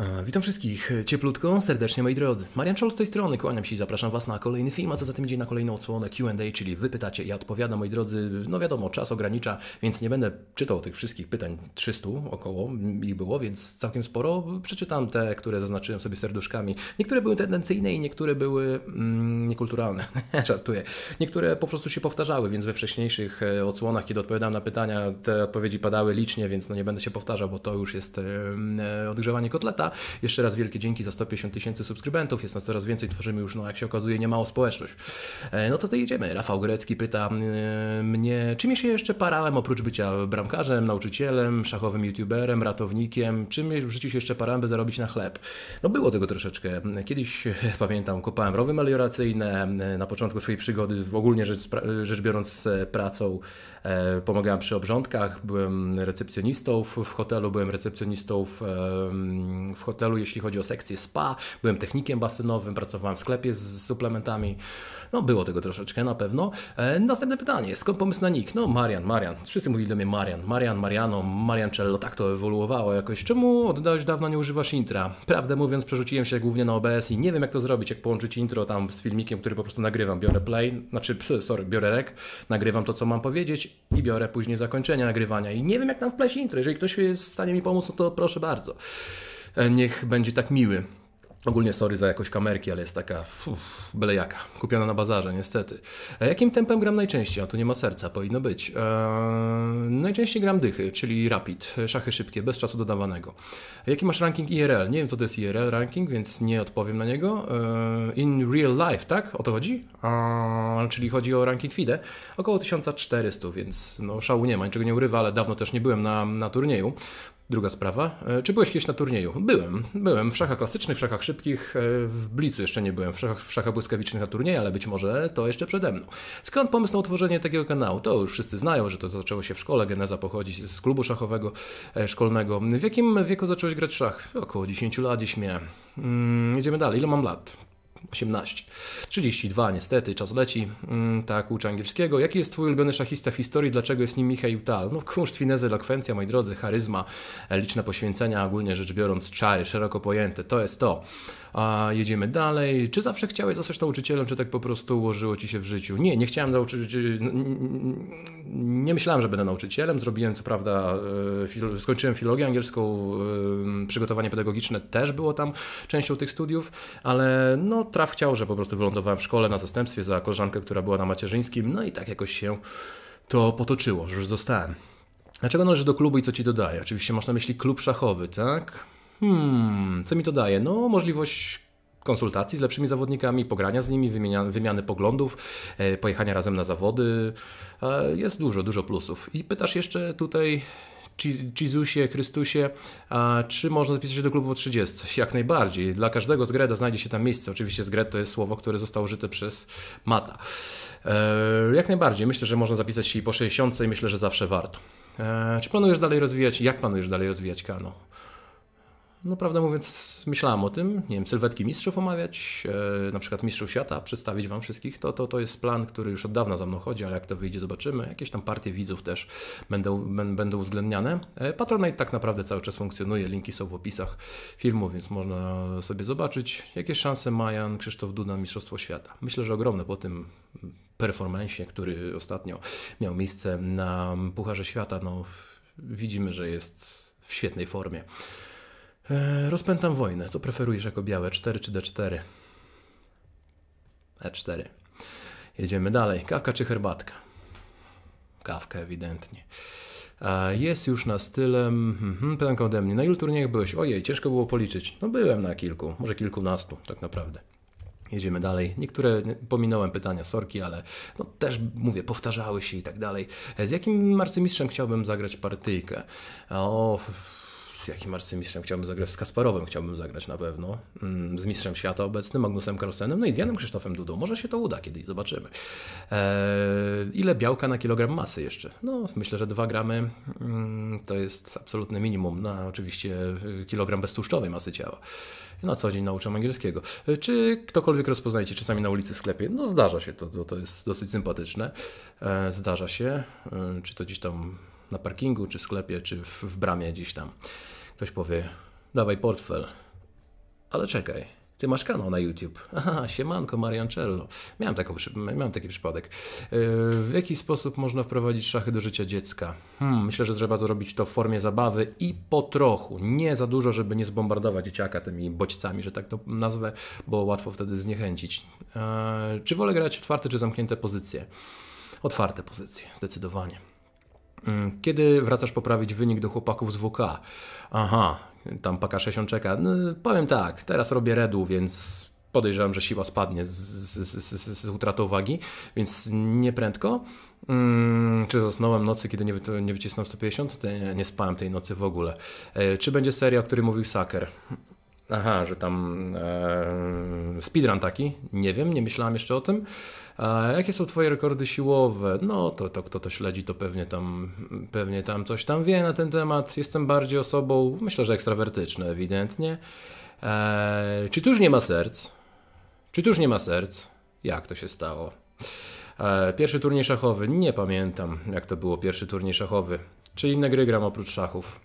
E, witam wszystkich cieplutko, serdecznie moi drodzy. Marian Czol z tej strony, kłaniam się i zapraszam Was na kolejny film, a co za tym idzie na kolejną odsłonę Q&A, czyli Wy pytacie, ja odpowiadam, moi drodzy, no wiadomo, czas ogranicza, więc nie będę czytał tych wszystkich pytań, 300 około ich było, więc całkiem sporo. Przeczytam te, które zaznaczyłem sobie serduszkami. Niektóre były tendencyjne i niektóre były mm, niekulturalne, żartuję. Niektóre po prostu się powtarzały, więc we wcześniejszych e, odsłonach, kiedy odpowiadałem na pytania, te odpowiedzi padały licznie, więc no nie będę się powtarzał, bo to już jest e, odgrzewanie kotleta. Jeszcze raz wielkie dzięki za 150 tysięcy subskrybentów, jest nas coraz więcej, tworzymy już, no jak się okazuje, niemało społeczność. E, no to tutaj jedziemy. Rafał Grecki pyta e, mnie, czym się jeszcze parałem oprócz bycia bramkarzem, nauczycielem, szachowym youtuberem, ratownikiem, czym w życiu się jeszcze parałem, by zarobić na chleb? No było tego troszeczkę. Kiedyś, pamiętam, kopałem rowy melioracyjne, e, na początku swojej przygody, ogólnie rzecz, rzecz biorąc z pracą, pomagałem przy obrządkach, byłem recepcjonistą w, w hotelu, byłem recepcjonistą w, w hotelu, jeśli chodzi o sekcję spa, byłem technikiem basenowym, pracowałem w sklepie z suplementami. No, było tego troszeczkę na pewno. E, następne pytanie, skąd pomysł na nick? No, Marian, Marian. Wszyscy mówili do mnie Marian, Marian, Mariano, Mariancello, tak to ewoluowało jakoś. Czemu od dość dawna nie używasz intra? Prawdę mówiąc, przerzuciłem się głównie na OBS i nie wiem, jak to zrobić, jak połączyć intro tam z filmikiem, który po prostu nagrywam. Biorę play, znaczy, sorry, biorę rek, nagrywam to, co mam powiedzieć i biorę później zakończenie nagrywania. I nie wiem, jak tam wpleść intro. Jeżeli ktoś jest w stanie mi pomóc, no to proszę bardzo. E, niech będzie tak miły. Ogólnie sorry za jakość kamerki, ale jest taka uf, jaka, kupiona na bazarze niestety. E, jakim tempem gram najczęściej? A tu nie ma serca, powinno być. Eee, najczęściej gram dychy, czyli rapid, szachy szybkie, bez czasu dodawanego. Jaki masz ranking IRL? Nie wiem co to jest IRL ranking, więc nie odpowiem na niego. Eee, in real life, tak? O to chodzi? Eee, czyli chodzi o ranking FIDE. Około 1400, więc no szału nie ma, niczego nie urywa, ale dawno też nie byłem na, na turnieju. Druga sprawa. E, czy byłeś kiedyś na turnieju? Byłem. Byłem w szachach klasycznych, w szachach szybkich, e, w blicu jeszcze nie byłem, w szachach, w szachach błyskawicznych na turnieju, ale być może to jeszcze przede mną. Skąd pomysł na utworzenie takiego kanału? To już wszyscy znają, że to zaczęło się w szkole, geneza pochodzi z klubu szachowego e, szkolnego. W jakim wieku zacząłeś grać w szach? Około 10 lat, dziś mnie. idziemy mm, dalej. Ile mam lat? 18. 32, niestety, czas leci. Mm, tak, uczę angielskiego. Jaki jest Twój ulubiony szachista w historii? Dlaczego jest nim Michał Tal? No, kunszt, finez, elokwencja, moi drodzy, charyzma, liczne poświęcenia, ogólnie rzecz biorąc, czary, szeroko pojęte. To jest to a jedziemy dalej. Czy zawsze chciałeś zostać nauczycielem, czy tak po prostu ułożyło ci się w życiu? Nie, nie chciałem nauczyć, nie myślałem, że będę nauczycielem. Zrobiłem co prawda, e, skończyłem filologię angielską, e, przygotowanie pedagogiczne też było tam częścią tych studiów, ale no traf chciał, że po prostu wylądowałem w szkole na zastępstwie za koleżankę, która była na macierzyńskim, no i tak jakoś się to potoczyło, że już zostałem. Dlaczego należy do klubu i co ci dodaje? Oczywiście masz na myśli klub szachowy, tak? Hmm, co mi to daje? No, możliwość konsultacji z lepszymi zawodnikami, pogrania z nimi, wymiany, wymiany poglądów, e, pojechania razem na zawody. E, jest dużo, dużo plusów. I pytasz jeszcze tutaj, Jezusie, Chrystusie, a czy można zapisać się do klubu po 30? Jak najbardziej. Dla każdego z Greda znajdzie się tam miejsce. Oczywiście z Gred to jest słowo, które zostało użyte przez Mata. E, jak najbardziej. Myślę, że można zapisać się i po 60 i myślę, że zawsze warto. Czy planujesz dalej rozwijać? Jak planujesz dalej rozwijać kano? No prawdę mówiąc, myślałem o tym, nie wiem, sylwetki mistrzów omawiać, e, na przykład mistrzów świata, przedstawić Wam wszystkich, to, to, to jest plan, który już od dawna za mną chodzi, ale jak to wyjdzie, zobaczymy. Jakieś tam partie widzów też będą, będą uwzględniane. E, Patronite tak naprawdę cały czas funkcjonuje, linki są w opisach filmu, więc można sobie zobaczyć, jakie szanse Jan Krzysztof Duda, Mistrzostwo Świata. Myślę, że ogromne po tym performancie, który ostatnio miał miejsce na Pucharze Świata, no widzimy, że jest w świetnej formie. E, rozpętam wojnę. Co preferujesz jako białe? 4 czy D4? E4. Jedziemy dalej. Kawka czy herbatka? Kawka ewidentnie. E, jest już na stylem. Mhm, mhm, pytanka ode mnie. Na ilu turniejach byłeś? Ojej, ciężko było policzyć. No byłem na kilku, może kilkunastu tak naprawdę. Jedziemy dalej. Niektóre pominąłem pytania, sorki, ale no też mówię, powtarzały się i tak dalej. E, z jakim marcymistrzem chciałbym zagrać partyjkę? O, jakim arcymistrzem chciałbym zagrać? Z Kasparowem chciałbym zagrać na pewno, mm, z mistrzem świata obecnym, Magnusem Karlsenem, no i z Janem Krzysztofem Dudą. Może się to uda kiedyś, zobaczymy. Eee, ile białka na kilogram masy jeszcze? No, myślę, że 2 gramy mm, to jest absolutne minimum na oczywiście y, kilogram beztłuszczowej masy ciała. Na co dzień nauczam angielskiego. E, czy ktokolwiek rozpoznajecie czasami na ulicy w sklepie? No, zdarza się, to, to, to jest dosyć sympatyczne. Eee, zdarza się, eee, czy to gdzieś tam na parkingu, czy w sklepie, czy w, w bramie gdzieś tam. Ktoś powie, dawaj portfel. Ale czekaj, ty masz kanał na YouTube. Aha, siemanko, Mariancello. Miałem, taką, miałem taki przypadek. Yy, w jaki sposób można wprowadzić szachy do życia dziecka? Hmm, myślę, że trzeba zrobić to w formie zabawy i po trochu. Nie za dużo, żeby nie zbombardować dzieciaka tymi bodźcami, że tak to nazwę, bo łatwo wtedy zniechęcić. Yy, czy wolę grać otwarte czy zamknięte pozycje? Otwarte pozycje, zdecydowanie. Mm, kiedy wracasz poprawić wynik do chłopaków z WK? Aha, tam paka 60 czeka. No, powiem tak, teraz robię redu, więc podejrzewam, że siła spadnie z, z, z, z utratą wagi, więc nieprędko. Hmm, czy zasnąłem nocy, kiedy nie, nie wycisnąłem 150? Nie, nie spałem tej nocy w ogóle. E, czy będzie seria, o której mówił Saker? Aha, że tam e, speedrun taki, nie wiem, nie myślałem jeszcze o tym. E, jakie są twoje rekordy siłowe? No to, to kto to śledzi, to pewnie tam, pewnie tam coś tam wie na ten temat. Jestem bardziej osobą, myślę, że ekstrawertyczną ewidentnie. E, czy tu już nie ma serc? Czy tu już nie ma serc? Jak to się stało? E, pierwszy turniej szachowy, nie pamiętam jak to było pierwszy turniej szachowy. Czy inne gry gram oprócz szachów?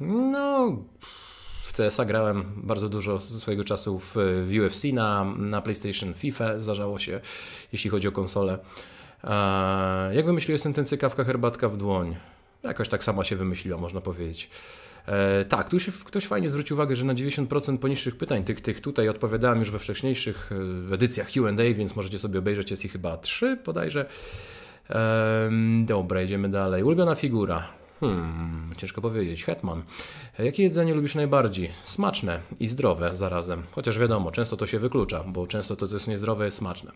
No... Pff. Sagrałem grałem bardzo dużo ze swojego czasu w, UFC na, na PlayStation FIFA, zdarzało się, jeśli chodzi o konsolę. Eee, jak wymyśliłeś sentencję kawka, herbatka w dłoń? Jakoś tak sama się wymyśliła, można powiedzieć. E, tak, tu się ktoś fajnie zwrócił uwagę, że na 90% poniższych pytań, tych, tych tutaj odpowiadałem już we wcześniejszych e, edycjach QA, więc możecie sobie obejrzeć, jest ich chyba trzy. bodajże. E, dobra, idziemy dalej. Ulubiona figura. Hmm, ciężko powiedzieć. Hetman. Jakie jedzenie lubisz najbardziej? Smaczne i zdrowe zarazem. Chociaż wiadomo, często to się wyklucza, bo często to, co jest niezdrowe, jest smaczne.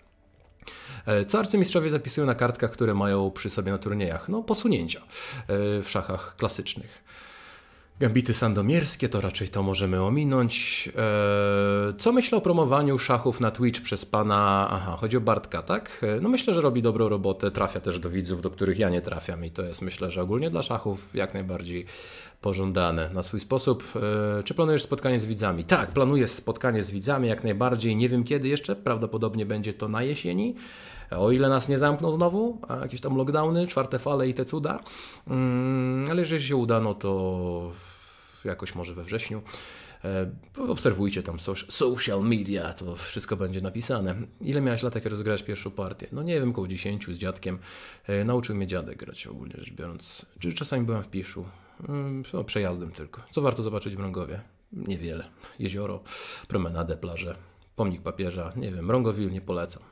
E, co arcymistrzowie zapisują na kartkach, które mają przy sobie na turniejach? No, posunięcia e, w szachach klasycznych. Gambity sandomierskie to raczej to możemy ominąć. Eee, co myślę o promowaniu szachów na Twitch przez pana. Aha, chodzi o Bartka, tak? E, no myślę, że robi dobrą robotę. Trafia też do widzów, do których ja nie trafiam, i to jest myślę, że ogólnie dla szachów jak najbardziej pożądane na swój sposób. Eee, czy planujesz spotkanie z widzami? Tak, planuję spotkanie z widzami jak najbardziej. Nie wiem kiedy jeszcze, prawdopodobnie będzie to na jesieni. O ile nas nie zamkną znowu, a jakieś tam lockdowny, czwarte fale i te cuda, mm, ale jeżeli się uda, no to jakoś może we wrześniu. E, obserwujcie tam social media, to wszystko będzie napisane. Ile miałeś lat, jak rozgrałeś pierwszą partię? No nie wiem, koło 10 z dziadkiem. E, nauczył mnie dziadek grać ogólnie rzecz biorąc. Czy czasami byłem w Piszu? Mm, no, przejazdem tylko. Co warto zobaczyć w Rągowie? Niewiele. Jezioro, promenadę, plaże, pomnik papieża. Nie wiem, Rągowil nie polecam.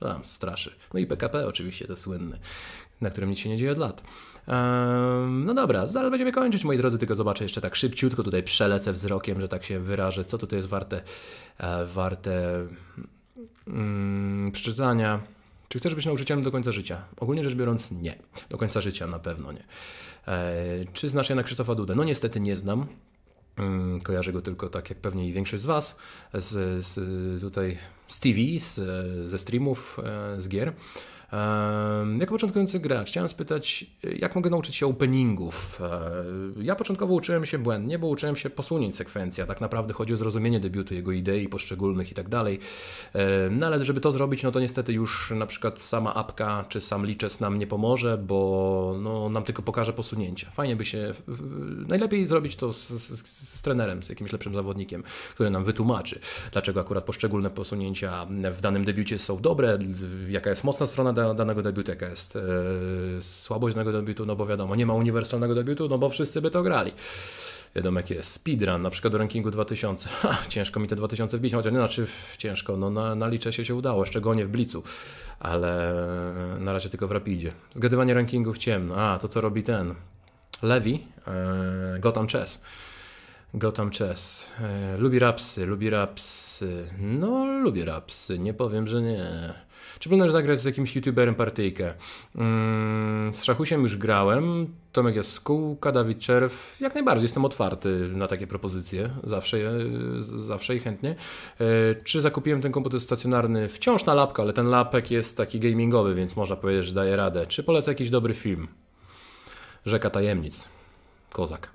Tam straszy. No i PKP oczywiście, to słynny, na którym nic się nie dzieje od lat. Um, no dobra, zaraz będziemy kończyć, moi drodzy, tylko zobaczę jeszcze tak szybciutko, tutaj przelecę wzrokiem, że tak się wyrażę, co tutaj jest warte, e, warte mm, przeczytania. Czy chcesz być nauczycielem do końca życia? Ogólnie rzecz biorąc, nie. Do końca życia na pewno nie. E, czy znasz Jana Krzysztofa Dudę? No niestety nie znam. Mm, kojarzę go tylko tak jak pewnie i większość z Was, z, z tutaj z TV, z, ze streamów, e, z gier. Jako początkujący gracz chciałem spytać, jak mogę nauczyć się openingów? E, ja początkowo uczyłem się błędnie, bo uczyłem się posunięć sekwencja. Tak naprawdę chodzi o zrozumienie debiutu, jego idei poszczególnych i tak dalej. E, no ale żeby to zrobić, no to niestety już na przykład sama apka czy sam liczes nam nie pomoże, bo no, nam tylko pokaże posunięcia. Fajnie by się, najlepiej zrobić to z, z, z trenerem, z jakimś lepszym zawodnikiem, który nam wytłumaczy, dlaczego akurat poszczególne posunięcia w danym debiucie są dobre, jaka jest mocna strona da, danego debiutu jaka jest e, słabość danego debiutu, no bo wiadomo, nie ma uniwersalnego debiutu, no bo wszyscy by to grali. Wiadomo jak jest, speedrun, na przykład do rankingu 2000, ciężko mi te 2000 wbić, chociaż nie znaczy ciężko, no na, na liczę się się udało, szczególnie w Blicu, ale e, na razie tylko w Rapidzie. Zgadywanie rankingów ciemno, a to co robi ten Levi, Gotam e, Gotham Chess. Gotham Chess. E, lubi rapsy, lubi rapsy. No, lubi rapsy, nie powiem, że nie. Czy planujesz zagrać z jakimś youtuberem partyjkę? Mm, z Szachusiem już grałem, Tomek Jaskółka, Dawid Czerw. Jak najbardziej jestem otwarty na takie propozycje, zawsze, je, zawsze i chętnie. E, czy zakupiłem ten komputer stacjonarny? Wciąż na lapkę, ale ten lapek jest taki gamingowy, więc można powiedzieć, że daje radę. Czy polecę jakiś dobry film? Rzeka Tajemnic. Kozak.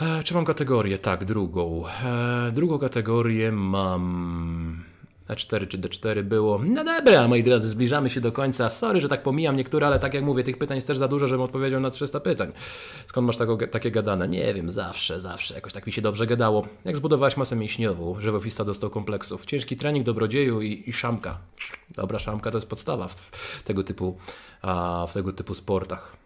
E, czy mam kategorię? Tak, drugą. E, drugą kategorię mam. A4 czy D4 było. No dobra, moi drodzy, zbliżamy się do końca. Sorry, że tak pomijam niektóre, ale tak jak mówię, tych pytań jest też za dużo, żebym odpowiedział na 300 pytań. Skąd masz tako, takie gadane? Nie wiem, zawsze, zawsze. Jakoś tak mi się dobrze gadało. Jak zbudowałeś masę mięśniową, żywofista dostał kompleksów. Ciężki trening dobrodzieju i, i szamka. Dobra, szamka to jest podstawa w, w tego, typu, a, w tego typu sportach.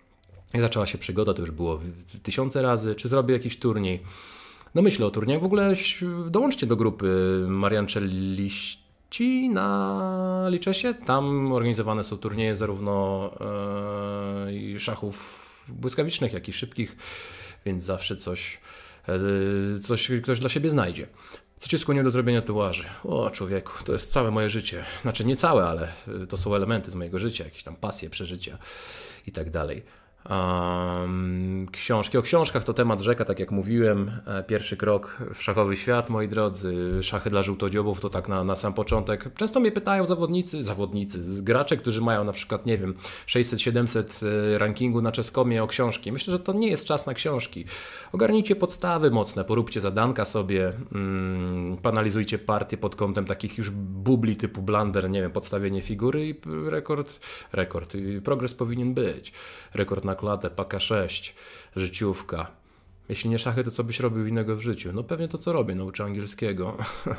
Jak zaczęła się przygoda, to już było tysiące razy. Czy zrobię jakiś turniej? No myślę o turniejach. W ogóle dołączcie do grupy Marian Ci na Liczesie, tam organizowane są turnieje zarówno e, szachów błyskawicznych, jak i szybkich, więc zawsze coś, e, coś ktoś dla siebie znajdzie. Co cię skłoniło do zrobienia tułaży? O człowieku, to jest całe moje życie. Znaczy nie całe, ale e, to są elementy z mojego życia, jakieś tam pasje, przeżycia i tak dalej. Książki. O książkach to temat rzeka, tak jak mówiłem. E, pierwszy krok w szachowy świat, moi drodzy. Szachy dla żółtodziobów to tak na, na sam początek. Często mnie pytają zawodnicy, zawodnicy, gracze, którzy mają na przykład, nie wiem, 600-700 e, rankingu na czeskomie o książki. Myślę, że to nie jest czas na książki. Ogarnijcie podstawy mocne, poróbcie zadanka sobie, mm, panalizujcie partie pod kątem takich już bubli typu blunder, nie wiem, podstawienie figury i rekord, rekord, progres powinien być. Rekord na klatę, paka 6, życiówka. Jeśli nie szachy, to co byś robił innego w życiu? No pewnie to, co robię, nauczę angielskiego.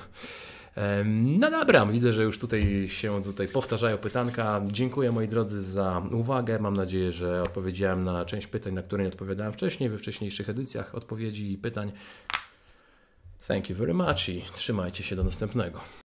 No dobra, widzę, że już tutaj się tutaj powtarzają pytanka. Dziękuję moi drodzy za uwagę. Mam nadzieję, że odpowiedziałem na część pytań, na które nie odpowiadałem wcześniej, we wcześniejszych edycjach odpowiedzi i pytań. Thank you very much i trzymajcie się do następnego.